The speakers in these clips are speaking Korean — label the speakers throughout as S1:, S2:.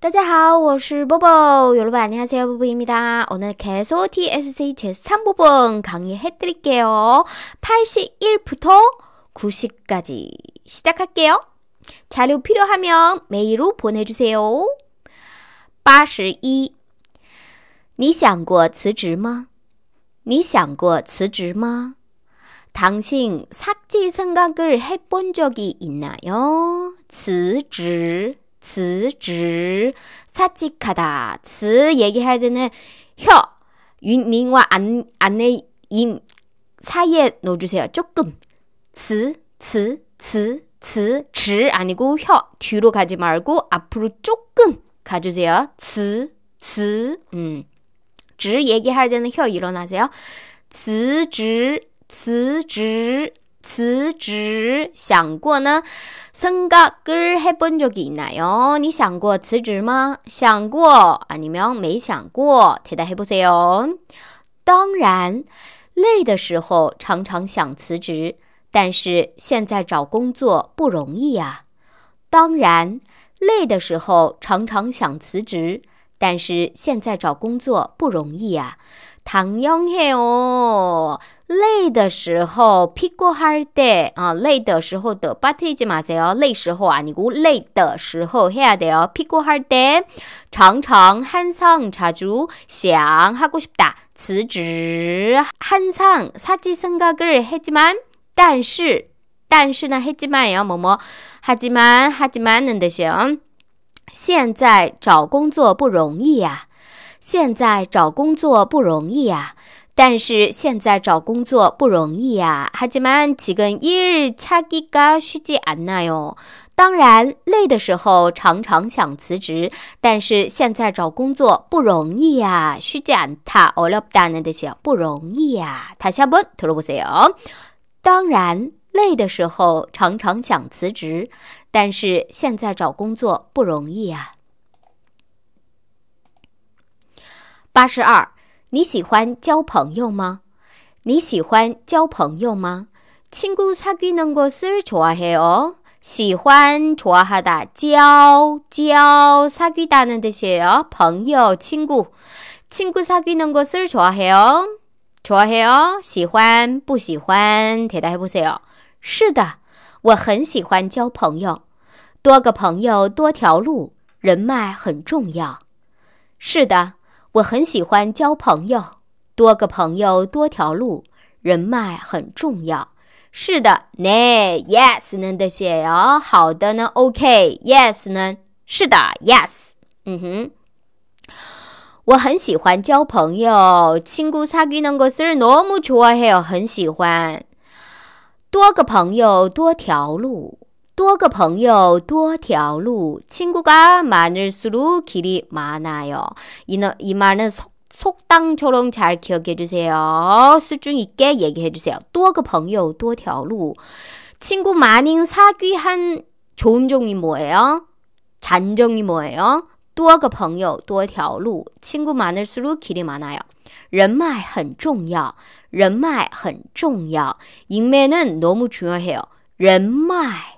S1: 大家好,我是 보보. 여러분 안녕하세요. 보보입니다. 오늘 계속 TSC 제3 부분 강의해 드릴게요. 81부터 90까지 시작할게요. 자료 필요하면 메일로 보내 주세요. 81.你想过辞职吗?你想过辞职吗? 당신 삭지 생각을 해본 적이 있나요? 辞职辞职, 사직하다. 지 얘기할 때는 혀, 윤님과 안, 안내인 사이에 넣어주세요. 조금. 지, 지, 지, 지, 지 아니고 혀, 뒤로 가지 말고 앞으로 조금 가주세요. 지, 지, 음. 지 얘기할 때는 혀 일어나세요. 辞职,辞职辞职想过呢，身高根还蹦着进来哟。你想过辞职吗？想过啊，你们没想过，对的还不对哟。当然，累的时候常常想辞职，但是现在找工作不容易啊。当然，累的时候常常想辞职，但是现在找工作不容易啊。 당연해요. 레이더 시 피곤할 때, 아, 레이더 시호 빠뜨리지 마세요. 레이 시 아니고 레이더 시 해야 돼요. 피곤할 때, 정정 한상 자주 샹 하고 싶다. 지지 한상 사지 생각을 했지만, 但是,但是는 했지만요. 뭐뭐 하지만 하지만은 뜻이요. 现在找工作不容易呀、啊。现在找工作不容易呀，但是现在找工作不容易呀。哈吉曼，起根一日恰滴嘎须吉安呐哟。当然，累的时候常常想辞职，但是现在找工作不容易呀。须吉安他欧了不大的小不容易呀，他下班他说不塞哦。当然，累的时候常常想辞职，但是现在找工作不容易呀。八十二，你喜欢交朋友吗？你喜欢交朋友吗？친구사귀는거싫어해 요？ 喜欢，좋아하 다。 交交，사귀다는뜻이 요， 朋友，친 구。 친구사귀는거싫어해 요？ 싫어해 요？ 喜欢，不喜欢，티도해보세 요。 是的，我很喜欢交朋友。多个朋友，多条路，人脉很重要。是的。我很喜欢交朋友，多个朋友多条路，人脉很重要。是的，那 yes，能得些哦。好的呢，OK，yes，呢，是的，yes。嗯哼，我很喜欢交朋友，亲故差距那个事儿那么错，还要很喜欢。多个朋友多条路。 多个朋友多条路친구가 많을수록 길이 많아요. 이, 이 말은 속 속당처럼 잘 기억해 주세요. 수중 있게 얘기해 주세요. 多个朋友,多条路. 친구 많이 사귀한 좋은 종이 뭐예요? 잔종이 뭐예요? 多个朋友,多条路. 친구 많을수록 길이 많아요. 人脉很重要,人脉很重要. 인맥은 너무 중요해요. 人脉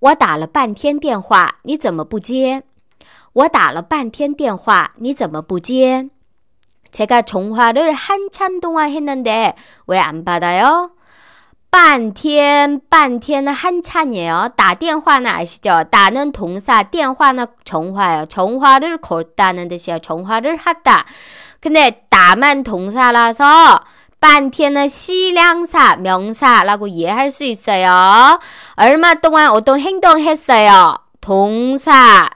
S1: 我打了半天电话，你怎么不接？我打了半天电话，你怎么不接？제가전화를한참동안했는데왜 안 받아요?半天半天的한참이에요打电话呢아시죠打는 동사, 电话는 전화요 전화를 걸다는 뜻이에요. 전화를 하다. 근데 나만 동사라서 빤티는시량사 명사라고 이해할 수 있어요. 얼마 동안 어떤 행동했어요? 동사.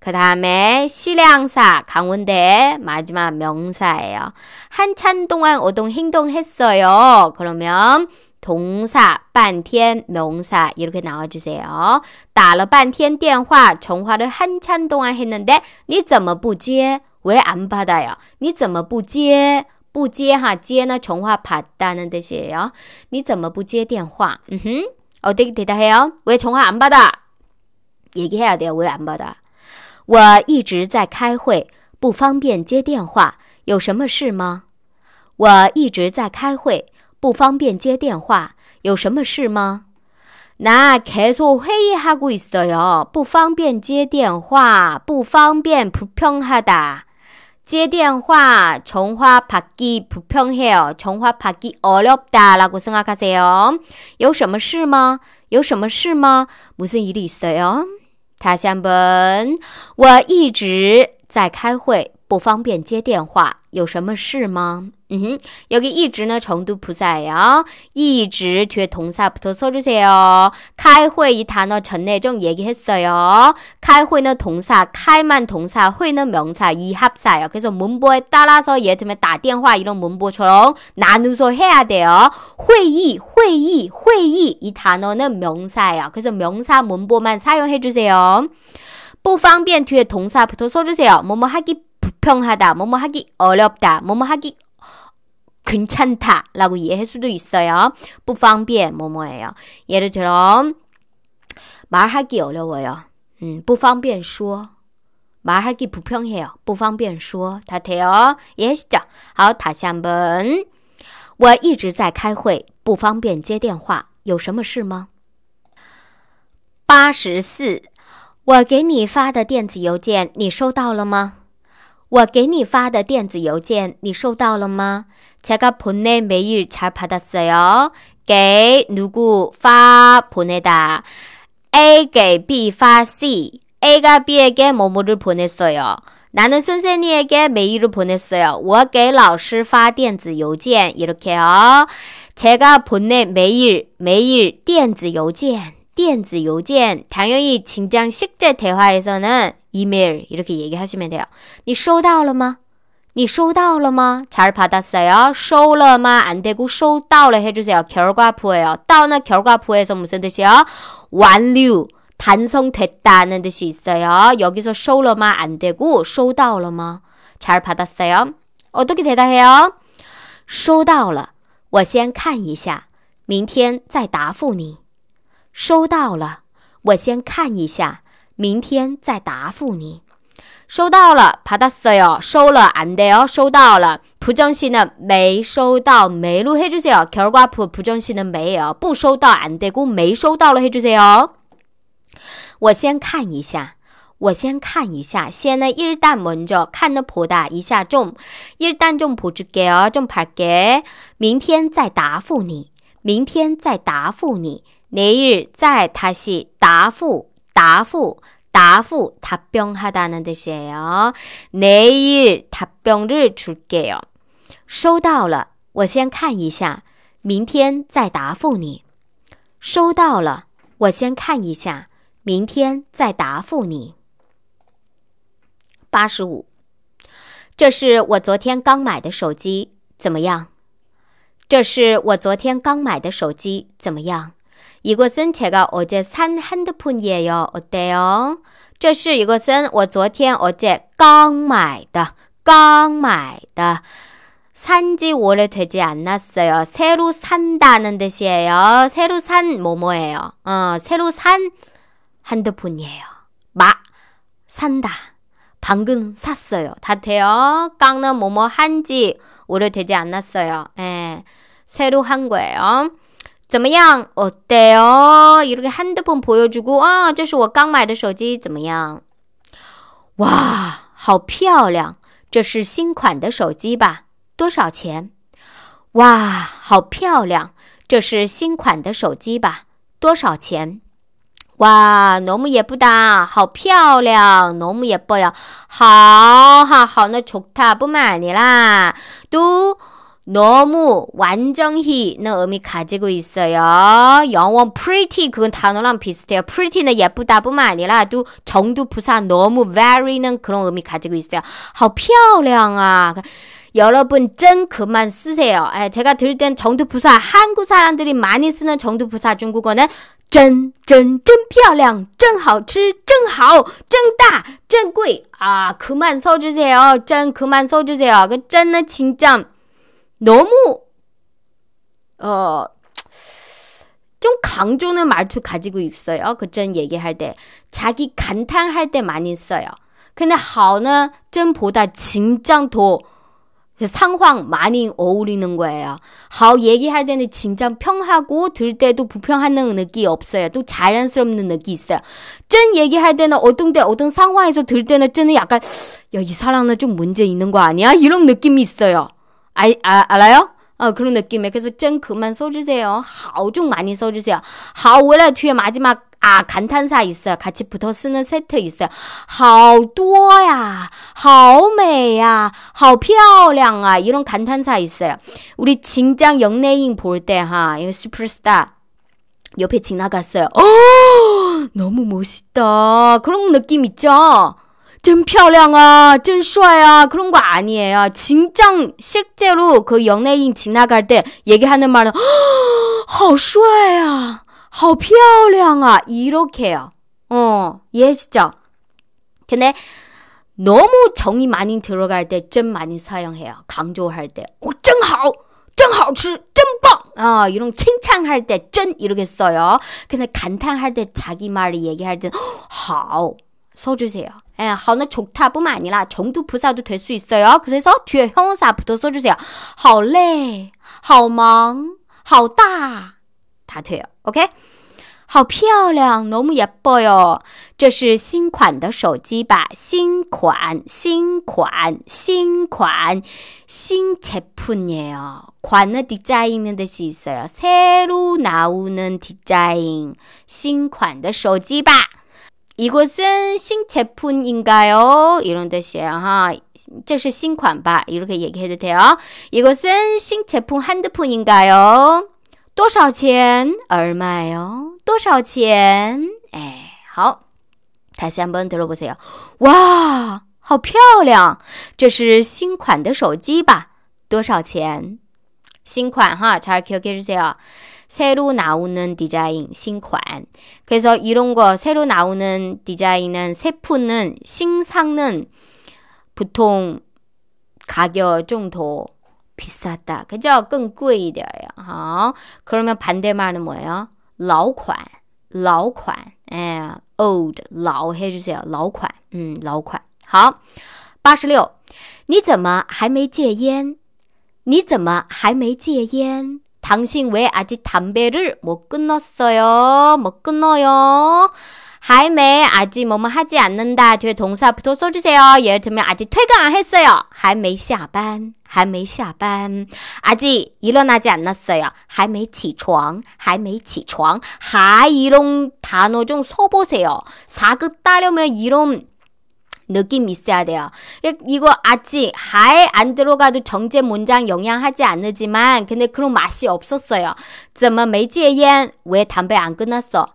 S1: 그 다음에 시량사 강원대 마지막 명사예요. 한참 동안 어떤 행동했어요. 그러면 동사, 半天, 명사 이렇게 나와주세요. 打了半天电话, 전화를 한참 동안 했는데 你怎么不接?왜 안 받아요? 你怎么不接?不接哈，接呢？重话拍单的这些哟，你怎么不接电话？嗯哼，哦对对的嘿哦，我重话唔拨的，一个下点我唔拨的。我一直在开会，不方便接电话，有什么事吗？我一直在开会，不方便接电话，有什么事吗？那开所会议哈鬼事的哟，不方便接电话，不方便普碰哈打。接电话，琼花拍机不漂亮，琼花拍机饿了不得。老公生我卡塞哦，有什么事吗？有什么事吗？木生伊里塞哦，他想问，我一直在开会。 不方便接电话，有什么事吗？嗯哼，여기一直呢程度不在요一直뒤에 사부터 써주세요. 开会이 단어 전에 좀 얘기했어요. 开会는 동사, 开만 동사, 会는 명사, 이합사요 그래서 문보에 따라서 예를 면打电话 이런 문보처럼 나누서 해야 돼요. 회의, 회의, 회의 이 단어는 명사요 그래서 명사 문보만 사용해 주세요. 不方便뒤에 사부터 써주세요. 뭐뭐 하기 공평하다, 뭐뭐 하기 어렵다, 뭐뭐 하기 괜찮다 라고 이해할 수도 있어요. 不方便 뭐뭐예요. 예를 들어 말하기 어려워요. 음, 不方便说. 말하기 불평해요. 不方便说다 돼요. 이해하시죠? 好, 다시 한번. 我一直在开会,不方便接电话,有什么事吗? 84. 我给你发的电子邮件，你收到了吗？我给你发的电子邮件，你收到了吗？제가보내메일잘받았어요给누구发보내다 a 给 b 发 c. a 가 b 에게메일을보냈어요나는선생님에게메일을보냈어요我给老师发电子邮件。이렇게요제가보내메일메일电子邮件。电子邮件, 당연히 진장 식재 대화에서는 이메일 이렇게 얘기하시면 돼요. 你收到了吗?你收到了吗?잘 받았어요. 收了吗안 되고 收到了 해주세요. 결과부예요. 到는 결과부에서 무슨 뜻이요? 완료. 단성됐다는 뜻이 있어요. 여기서 收了吗안 되고 收到了吗?잘 받았어요. 어떻게 대답해요? 收到了.我先看一下.明天再答复你。收到了，我先看一下，明天再答复你。收到了，帕达斯哟，收了，安得哟，收到了。普中新的没收到，没录黑主些哦。克尔瓜普普中新的没有，不收到安得，我没收到了黑主些哦。我先看一下，我先看一下，先呢一日单蒙着看那普达一下中一日单中普就给哦，中给。明天再答复你，明天再答复你。내일쟈다시답부답부답부답변하다는뜻이에요내일답변을주게요收到了，我先看一下，明天再答复你。收到了，我先看一下，明天再答复你。八十五，这是我昨天刚买的手机，怎么样？这是我昨天刚买的手机，怎么样？ 이것은 제가 어제 산 핸드폰이에요. 어때요? 这是 이것은 我昨天 어제 刚买的,刚买的. 산지 오래되지 않았어요. 새로 산다는 뜻이에요. 새로 산 뭐뭐예요. 어, 새로 산 핸드폰이에요. 마 산다. 방금 샀어요. 다 돼요. 깡는 뭐뭐 한지 오래되지 않았어요. 예. 새로 한 거예요. 怎么样？哦对哦，一个汉德朋朋友主顾啊，这是我刚买的手机，怎么样？哇，好漂亮！这是新款的手机吧？多少钱？哇，好漂亮！这是新款的手机吧？多少钱？哇，罗姆也不搭，好漂亮！罗姆也不样，好哈好，那其他不买你啦，都。 너무 완전히는 의미 가지고 있어요. 영어 pretty 그 단어랑 비슷해요. pretty는 예쁘다뿐만 아니라 또 정도 부사 너무 very는 그런 의미 가지고 있어요. 好漂亮啊. 아, 여러분 쨘 그만 쓰세요. 제가 들을 땐 정도 부사 한국 사람들이 많이 쓰는 정도 부사 중국어는 真真真漂亮，真好吃，真好，真大，真贵啊！그만써주세요，真그만써주세요。그真呢，진짜 너무 어, 좀 강조는 말투 가지고 있어요. 그 전 얘기할 때 자기 간탄할 때 많이 써요. 근데 好는真보다 진장 더 상황 많이 어울리는 거예요. 好 얘기할 때는 진짜 평하고 들 때도 부평하는 느낌 없어요. 또 자연스럽는 느낌 있어요. 쩐 얘기할 때는 어떤 때 어떤 상황에서 들 때는 쩐은 약간 야이 사람은 좀 문제 있는 거 아니야? 이런 느낌이 있어요. 아, 아, 알아요? 어, 그런 느낌에 그래서 쨘 그만 써주세요. 하우 좀 많이 써주세요. 하우 원래 뒤에 마지막 아 간탄사 있어요. 같이 붙어 쓰는 세트 있어요. 好多呀,好美呀,好漂亮啊 이런 간탄사 있어요. 우리 진장 영내인 볼때하 이거 슈퍼스타 옆에 지나갔어요. 어, 너무 멋있다. 그런 느낌 있죠? 真 펴량아, 진 쏘야 그런 거 아니에요. 진정 실제로 그 연예인 지나갈 때 얘기하는 말은 好帅呀,好漂亮啊 이렇게요. 어, 이해했죠? 근데 너무 정이 많이 들어갈 때 좀 많이 사용해요. 강조할 때. 오, 真好,真好吃,真棒. 아, 이런 칭찬할 때真 이렇게 써요. 근데 간탄할 때 자기 말을 얘기할 때好 써주세요. 예, 하는 좋다뿐만 아니라 정도 부사도 될 수 있어요. 그래서 뒤에 형사 붙어 써주세요. 好累,好忙,好大다 돼요. 오케이? 好漂亮, 너무 예뻐요. 这是新款的手机吧?新款,新款,新款,신 제품이에요. 관은 디자인의 뜻이 있어요. 새로 나오는 디자인. 新款的手机吧? 이곳은 신제품인가요? 이런 뜻이에요. 하, 这是新款吧? 이렇게 얘기해도 돼요. 이것은 신제품 핸드폰인가요? 多少钱?얼마요多少钱? 에, 好. 다시 한 번 들어보세요. 와, 好漂亮.这是新款的手机吧?多少钱? 신款, 하, 잘 기억해 주세요. 새로 나오는 디자인, 신관. 그래서 이런 거 새로 나오는 디자인은 세품은 신상은 보통 가격 좀더 비쌌다. 그죠? 更贵一点요. 어? 그러면 반대말은 뭐예요? 老款,老款. 예, old, 老 해주세요. 老款, 음, 老款. 好,86. 你怎么还没戒烟?你怎么还没戒烟？ 당신 왜 아직 담배를 못 끊었어요? 못 끊어요? 할매 아직 뭐뭐 하지 않는다 뒤에 동사 부터 써주세요. 예를 들면 아직 퇴근 안 했어요. 할매 시아반 할매 시아 아직 일어나지 않았어요. 할매 지床 할매 지床하 이런 단어 좀 써보세요. 사극 따려면 이런 느낌 있어야 돼요. 예, 이거 아찌 하에 안 들어가도 정제 문장 영향하지 않으지만 근데 그런 맛이 없었어요. 怎么没戒烟?왜 담배 안 끝났어?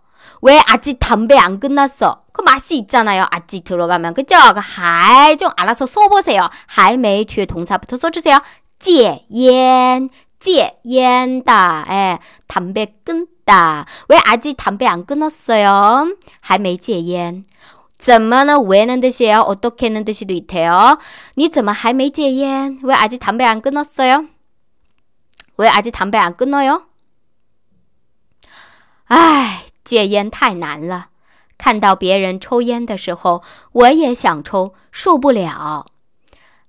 S1: 왜 아찌 담배 안 끝났어? 그 맛이 있잖아요. 아찌 들어가면 그죠? 하이 좀 알아서 써보세요. 하이 메이 뒤에 동사부터 써주세요. 찌엔 찌엔다. 예, 담배 끊다. 왜 아직 담배 안 끊었어요? 하이 메이 찌엔. 怎么呢？왜는듯이에요어떻게는듯이도있요你怎么还没戒烟？왜아직담배안끊었어 요？ 왜아직담배안끊어 요？ 唉，戒烟太难了。看到别人抽烟的时候，我也想抽，受不了。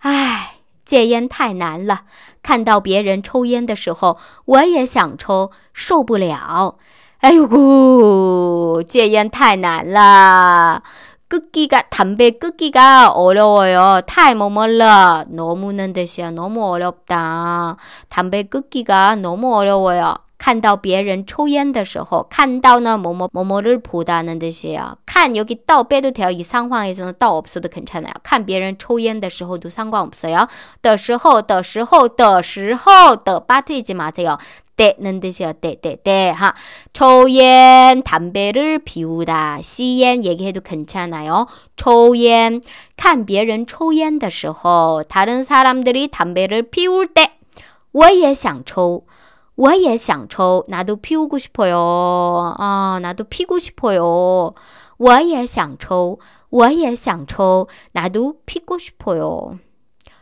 S1: 唉，戒烟太难了。看到别人抽烟的时候，我也想抽，受不了。哎呦，呼，戒烟太难了。 끄기가 담배 끄기가 어려워요. 타이 머멀러 너무는 대시야 너무 어렵다. 담배 끄기가 너무 어려워요. 看到别人抽烟的时候看到呢某某某某를보다는 뜻이에요. 칸 여기 또빼的 돼요. 이 상황에서는 또 없어도 괜찮아요. 칸别人 抽烟的 时候도 상관없어요. 的时候,的时候,的时候,的 빠뜨리지 마세요. 때는 뜻이요. 때, 때, 때. 하. 초옌, 담배를 비우다. 시옌 얘기해도 괜찮아요. 초옌, 看别人抽烟的时候 다른 사람들이 담배를 피울 때, 我也想抽。我也想抽. 나도 피우고 싶어요. 아, 나도 피고 싶어요. 我也想抽.我也想抽. 나도 피고 싶어요.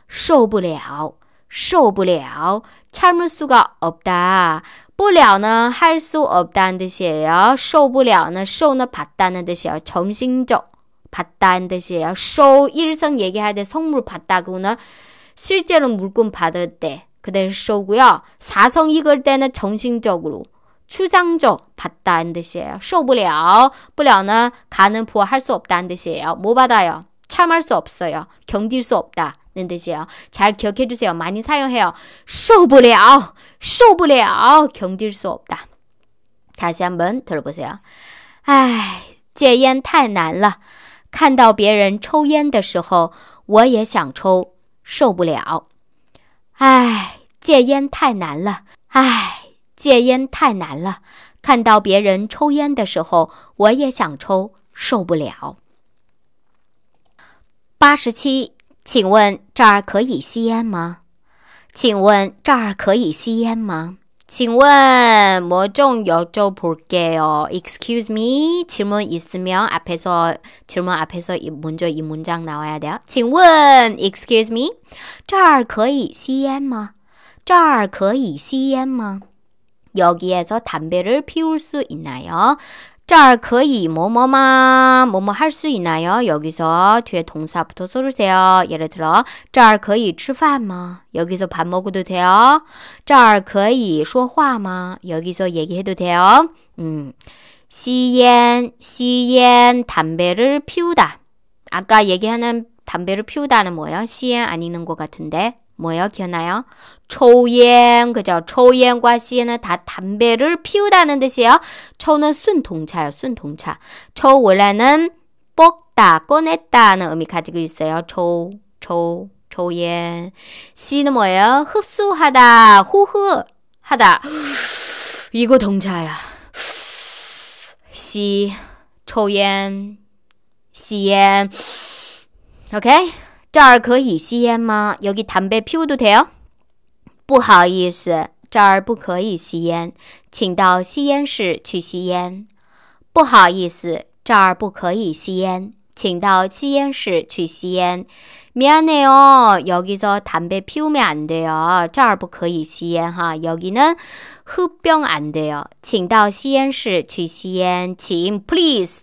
S1: 受不了.受不了. 참을 수가 없다. 不了는 할 수 없다는 뜻이에요. 受不了는 受는 받다는 뜻이에요. 점심적 받다는 뜻이에요. 受 일성 얘기할 때 성물 받다고는 실제로 물건 받을 때 그대 쇼고요. 사성 익을 때는 정신적으로 추장적 받다는 뜻이에요. 쇼不了, 不了는 가는 부활할 수 없다는 뜻이에요. 뭐 받아요? 참할 수 없어요. 견딜 수 없다는 뜻이에요. 잘 기억해 주세요. 많이 사용해요. 쇼不了, 쇼不了, 견딜 수 없다. 다시 한번 들어보세요. 唉，戒烟太难了。看到别人抽烟的时候，我也想抽，受不了。哎，戒烟太难了！哎，戒烟太难了。看到别人抽烟的时候，我也想抽，受不了。八十七，请问这儿可以吸烟吗？请问这儿可以吸烟吗？ 请问뭐 좀 여쭤볼게요. Excuse me. 질문 있으면 앞에서 질문 앞에서 먼저 이 문장 나와야 돼요. 请问 Excuse me. 这儿可以吸烟吗?这儿可以吸烟吗? 여기에서 담배를 피울 수 있나요? 这儿可以뭐뭐마 뭐뭐 할 수 있나요? 여기서 뒤에 동사부터 쏘르세요. 예를 들어 这儿 거의 吃饭吗? 여기서 밥 먹어도 돼요. 这儿 거의 说话吗? 여기서 얘기해도 돼요. 음. 시옌시옌시옌시옌시옌시옌시옌시옌시옌시옌시옌시옌시옌시옌시옌시옌시옌시 뭐요 기억나요? 초옌 그죠? 초옌과 씨는 다 담배를 피우다는 뜻이에요. 초는 순동차요. 순동차. 초 원래는 뽑다, 꺼냈다는 의미 가지고 있어요. 초, 초, 초옌. 씨는 뭐예요? 흡수하다, 후후하다. 이거 동차야. 씨, 초옌, 씨옌. 오케이? 这儿可以吸烟吗？有给痰杯屁股都疼。不好意思，这儿不可以吸烟，请到吸烟室去吸烟。不好意思，这儿不可以吸烟，请到吸烟室去吸烟。면에요여기서담배피우면안돼 요， 这儿不可以吸烟哈，여기는흡병안돼 요， 请到吸烟室去吸烟，请 please。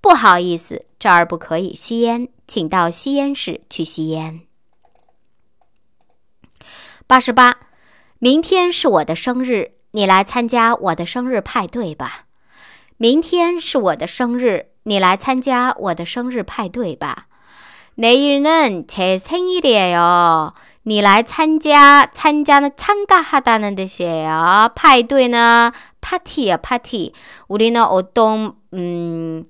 S1: 不好意思，这儿不可以吸烟，请到吸烟室去吸烟。八十八，明天是我的生日，你来参加我的生日派对吧。明天是我的生日，你来参加我的生日派对吧。내일은제생일이에 요。 你来参加参加呢参加哈大呢的些啊派对呢 party 啊 party。 우리는어떤嗯。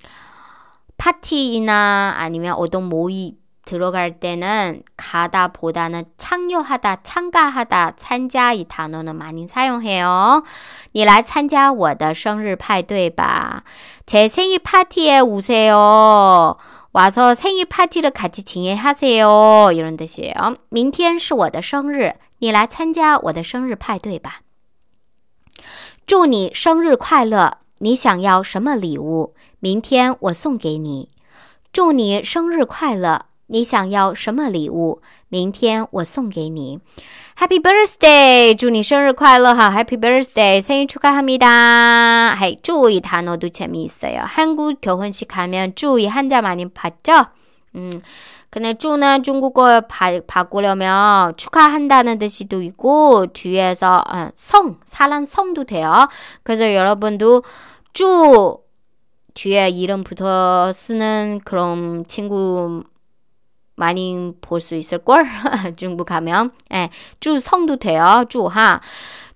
S1: 파티나 아니면 어떤 모임 들어갈 때는 가다 보다는 참여하다, 참가하다, 참가 이 단어는 많이 사용해요. 你来参加我的生日派对吧.제 생일 파티에 오세요. 와서 생일 파티를 같이 진행하세요. 이런 뜻이에요. 明天是我的生日,你来参加我的生日派对吧.祝你生日快乐,你想要什么礼物? 明天我送给你。祝你生日快乐！你想要什么礼物？明天我送给你。Happy birthday!祝你生日快乐哈！Happy birthday! 생일 축하합니다. 하이, 주의 단어도 재미있어요. 한국 결혼식 가면 주의 한자 많이 봤죠? 음, 근데 주는 중국어 바, 바꾸려면 축하한다는 뜻이 도 있고 뒤에서 어， 성, 사람 성도 돼요. 그래서 여러분도 주 뒤에 이름 부터 쓰는 그런 친구 많이 볼 수 있을걸? 중국 가면. 예, 주성도 돼요. 주하.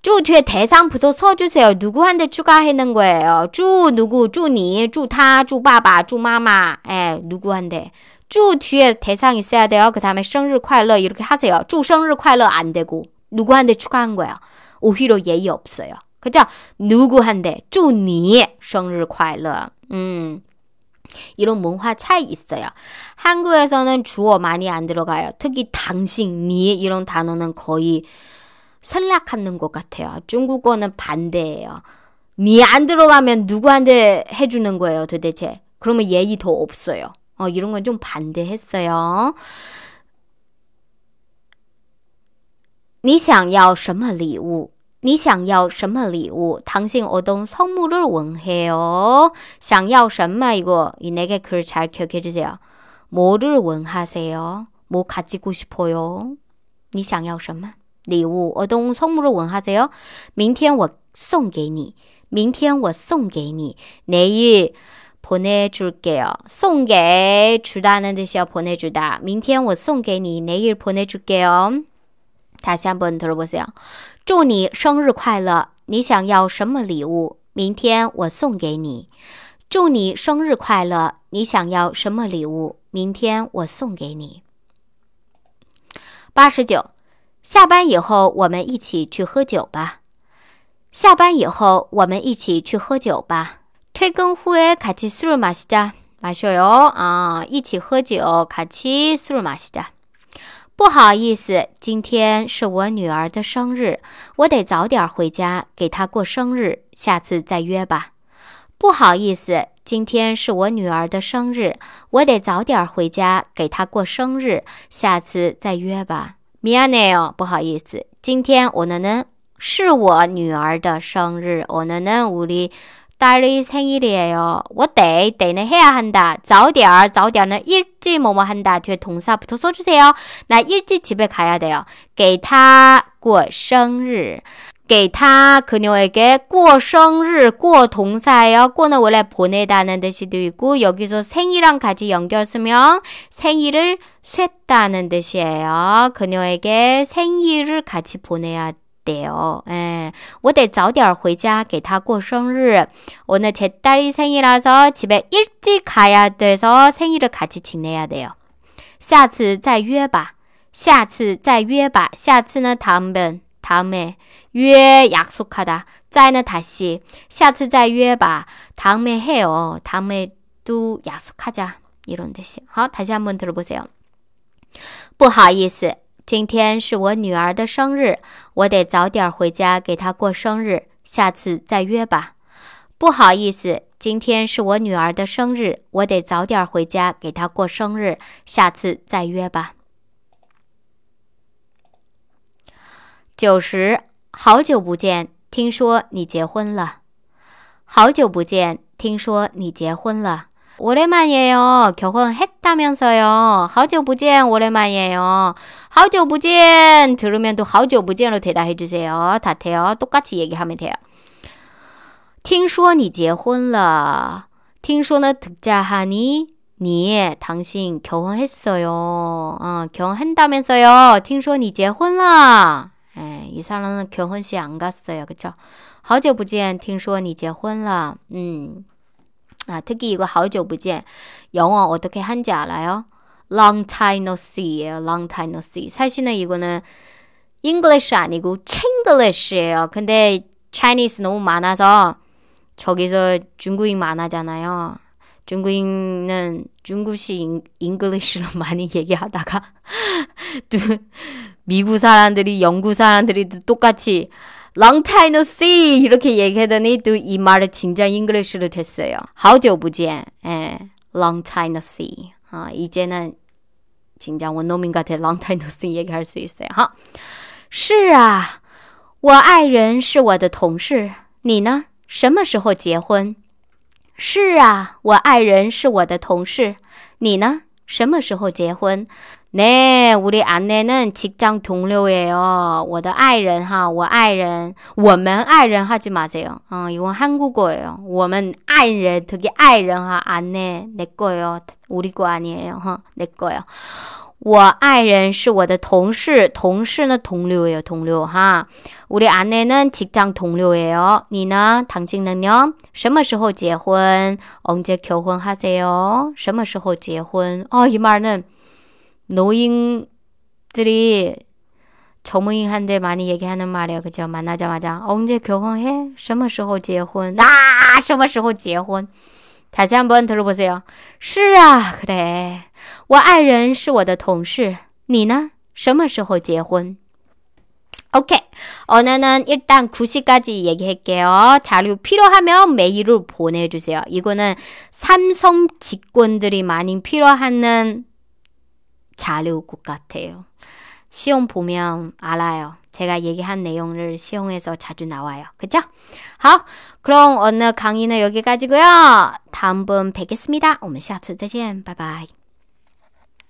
S1: 주 뒤에 대상 부터 써주세요. 누구한테 추가해는 거예요. 주 누구, 주니, 주타, 주바바, 주마마. 예, 누구한테. 주 뒤에 대상 있어야 돼요. 그 다음에 생일 快乐 이렇게 하세요. 주 생일 快乐안 되고 누구한테 추가한 거예요. 오히려 예의 없어요. 그죠? 누구한테 주니 생일 快乐. 음. 이런 문화 차이 있어요. 한국에서는 주어 많이 안 들어가요. 특히 당신, 니 이런 단어는 거의 설락하는 것 같아요. 중국어는 반대예요. 니 안 들어가면 누구한테 해주는 거예요, 도대체? 그러면 예의 더 없어요. 어, 이런 건 좀 반대했어요. 你想要什么礼物? 你想要什么礼物？당신 어떤 선물을 원해요? 想要什么 이거 이네개글잘 기억해 주세요. 뭐를 원하세요? 뭐 가지고 싶어요? 你想要什么礼物？ 어떤 선물을 원하세요? 明天我送给你。明天我送给你。내일 보내줄게요. 쏜게 주다는 뜻이요. 보내주다. 明天我送给你. 내일 보내줄게요. 다시 한번 들어보세요. 祝你生日快乐！你想要什么礼物？明天我送给你。祝你生日快乐！你想要什么礼物？明天我送给你。八十九，下班以后我们一起去喝酒吧。下班以后我们一起去喝酒吧。推更呼哎，같이술마시 자， 마시오요啊，一起喝酒，같이술마시 자。 不好意思，今天是我女儿的生日，我得早点回家给她过生日，下次再约吧。不好意思，今天是我女儿的生日，我得早点回家给她过生日，下次再约吧。Mia n i o 不好意思，今天我呢呢是我女儿的生日，我呢呢屋里。 딸의 생일이에요. w h a 는 해야 한다. 早点, 早点은 일찍 뭐뭐 한다. 뒤에 동사부터 써주세요. 나 일찍 집에 가야 돼요. 给他过生日.给他, 그녀에게 过生日,过 동사예요. 过는 원래 보내다는 뜻이도 있고 여기서 생일랑 같이 연결 쓰면 생일을 쇠다는 뜻이에요. 그녀에게 생일을 같이 보내야 대요 예, 我得早点回家给他过生日. 오늘 제 딸이 생이라서 집에 일찍 가야 돼서 생일을 같이 지내야 돼요. 下次再约吧.下次再约吧.下次는 다음번, 다음에. 约, 약속하다. 再는 다시. 下次再约吧. 다음에 해요. 다음에 또 약속하자. 이런 뜻이에요. 어? 다시 한번 들어보세요. 不好意思.今天是我女儿的生日，我得早点回家给她过生日。下次再约吧。不好意思，今天是我女儿的生日，我得早点回家给她过生日。下次再约吧。九十，好久不见，听说你结婚了。好久不见，听说你结婚了。 오랜만이에요. 결혼했다면서요. 하오지오 오랜만이에요. 하오지오 들으면 또하오지오으로 대답해 주세요. 다 돼요. 똑같이 얘기하면 돼요. 听说你结婚了.听说는 듣자하니 니 당신 결혼했어요. 어, 결혼한다면서요. 听说你结婚了. 에, 예, 이 사람은 결혼식 안 갔어요. 그쵸? 好久不见,听说你结婚了. 음. 아, 특히 이거 好久不见 영어 어떻게 한지 알아요? Long time no see예요. Long time no see. 사실은 이거는 English 아니고 Chinglish예요. 근데 Chinese 너무 많아서 저기서 중국인 많아잖아요. 중국인은 중국식 잉글리시로 많이 얘기하다가 미국 사람들이 영국 사람들이 똑같이 Long time no see，你都可以也看到你都一马的紧张，English 都特熟呀。好久不见，哎，Long time no see，啊，以前呢，紧张我农民家的 Long time no see 也开始熟悉哈。是啊，我爱人是我的同事，你呢？什么时候结婚？是啊，我爱人是我的同事，你呢？什么时候结婚？ 네, 우리 아내는 직장 동료예요. 我的爱人哈,我爱人,我们爱人 하지 마세요. 어, 이건 한국어예요. 我们爱人, 되게 爱人하 아내 내거요 우리 거 아니에요. 어, 내거요 我爱人是我的同事同事呢同流예요 동료 하. 우리 아내는 직장 동료예요. 니는 당신은요? 什么时候结婚? 언제 결혼하세요? 什么时候结婚? 아, 이 말은 노인들이 젊은이한테 많이 얘기하는 말이에요. 그죠? 만나자마자 언제 결혼해? 什么时候结婚? 아, 什么时候结婚? 다시 한번 들어보세요. 是啊, 그래. 我爱人是我的同事.你呢?什么时候结婚? 오케이. 언어는 일단 9시까지 얘기할게요. 자료 필요하면 메일을 보내주세요. 이거는 삼성 직원들이 많이 필요하는 자료국 같아요. 시험 보면 알아요. 제가 얘기한 내용을 시용해서 자주 나와요. 그죠? 하, 그럼 오늘 강의는 여기까지고요. 다음 번 뵙겠습니다. 我们下次再见，拜拜。